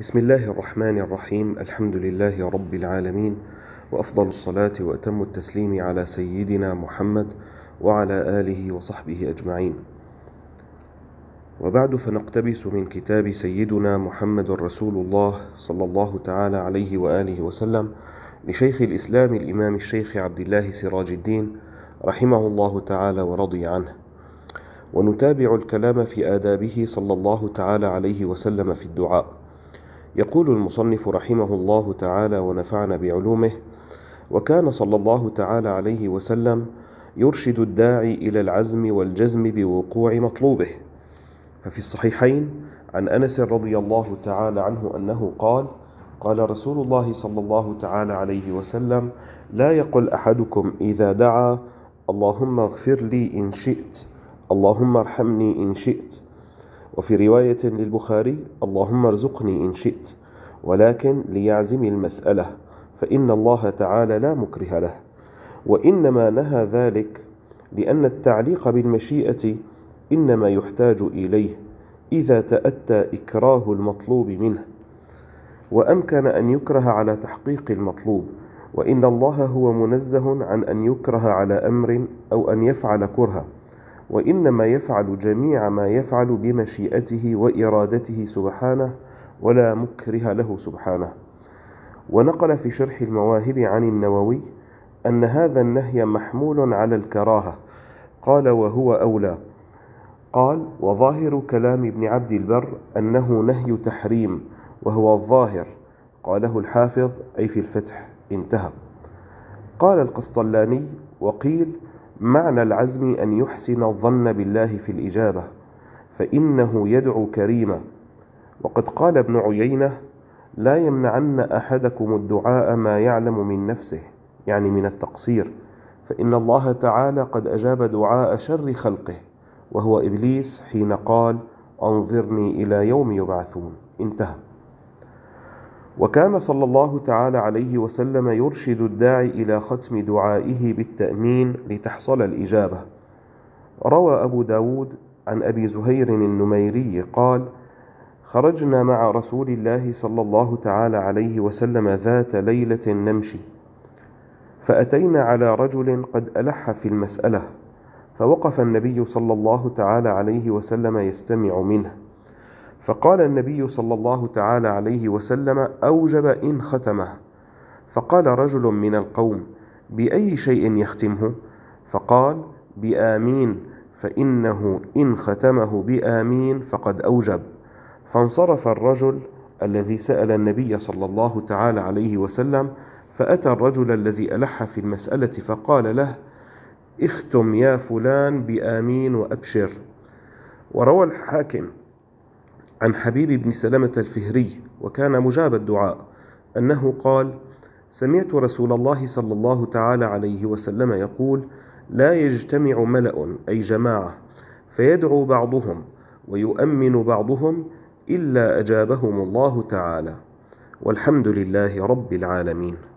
بسم الله الرحمن الرحيم الحمد لله رب العالمين وافضل الصلاه واتم التسليم على سيدنا محمد وعلى اله وصحبه اجمعين وبعد فنقتبس من كتاب سيدنا محمد رسول الله صلى الله تعالى عليه واله وسلم لشيخ الاسلام الامام الشيخ عبد الله سراج الدين رحمه الله تعالى ورضي عنه ونتابع الكلام في آدابه صلى الله تعالى عليه وسلم في الدعاء يقول المصنف رحمه الله تعالى ونفعنا بعلومه وكان صلى الله تعالى عليه وسلم يرشد الداعي الى العزم والجزم بوقوع مطلوبه ففي الصحيحين عن انس رضي الله تعالى عنه انه قال قال رسول الله صلى الله تعالى عليه وسلم لا يقل احدكم اذا دعا اللهم اغفر لي ان شئت اللهم ارحمني ان شئت وفي رواية للبخاري اللهم ارزقني إن شئت ولكن ليعزم المسألة فإن الله تعالى لا مكره له وإنما نهى ذلك لأن التعليق بالمشيئة إنما يحتاج إليه إذا تأتى إكراه المطلوب منه وأمكن أن يكره على تحقيق المطلوب وإن الله هو منزه عن أن يكره على أمر أو أن يفعل كرها وإنما يفعل جميع ما يفعل بمشيئته وإرادته سبحانه ولا مكره له سبحانه ونقل في شرح المواهب عن النووي أن هذا النهي محمول على الكراهة قال وهو أولى قال وظاهر كلام ابن عبد البر أنه نهي تحريم وهو الظاهر قاله الحافظ أي في الفتح انتهى قال القسطلاني وقيل معنى العزم أن يحسن الظن بالله في الإجابة فإنه يدعو كريما وقد قال ابن عيينة لا يمنعن أحدكم الدعاء ما يعلم من نفسه يعني من التقصير فإن الله تعالى قد أجاب دعاء شر خلقه وهو إبليس حين قال أنظرني إلى يوم يبعثون انتهى وكان صلى الله تعالى عليه وسلم يرشد الداعي إلى ختم دعائه بالتأمين لتحصل الإجابة روى أبو داود عن أبي زهير النميري قال خرجنا مع رسول الله صلى الله تعالى عليه وسلم ذات ليلة نمشي فأتينا على رجل قد ألح في المسألة فوقف النبي صلى الله تعالى عليه وسلم يستمع منه فقال النبي صلى الله تعالى عليه وسلم أوجب إن ختمه فقال رجل من القوم بأي شيء يختمه فقال بآمين فإنه إن ختمه بآمين فقد أوجب فانصرف الرجل الذي سأل النبي صلى الله تعالى عليه وسلم فأتى الرجل الذي ألح في المسألة فقال له اختم يا فلان بآمين وأبشر وروى الحاكم عن حبيب بن سلمة الفهري وكان مجاب الدعاء أنه قال سمعت رسول الله صلى الله تعالى عليه وسلم يقول لا يجتمع ملأ أي جماعة فيدعو بعضهم ويؤمن بعضهم إلا أجابهم الله تعالى والحمد لله رب العالمين